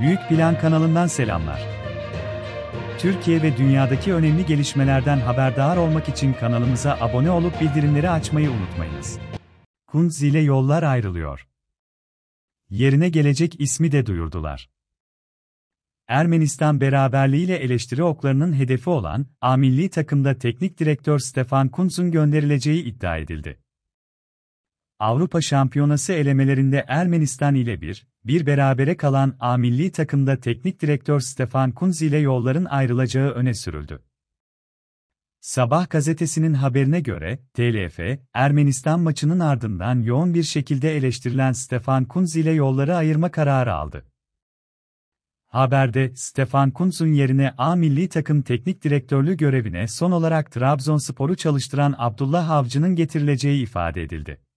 Büyük Plan kanalından selamlar. Türkiye ve dünyadaki önemli gelişmelerden haberdar olmak için kanalımıza abone olup bildirimleri açmayı unutmayınız. Kunz ile yollar ayrılıyor. Yerine gelecek ismi de duyurdular. Ermenistan beraberliğiyle eleştiri oklarının hedefi olan A milli takımda teknik direktör Stefan Kunz'un gönderileceği iddia edildi. Avrupa Şampiyonası elemelerinde Ermenistan ile bir, bir berabere kalan A milli takımda teknik direktör Stefan Kunz ile yolların ayrılacağı öne sürüldü. Sabah gazetesinin haberine göre, TLF, Ermenistan maçının ardından yoğun bir şekilde eleştirilen Stefan Kunz ile yolları ayırma kararı aldı. Haberde, Stefan Kunz'un yerine A milli takım teknik direktörlüğü görevine son olarak Trabzonspor'u çalıştıran Abdullah Avcı'nın getirileceği ifade edildi.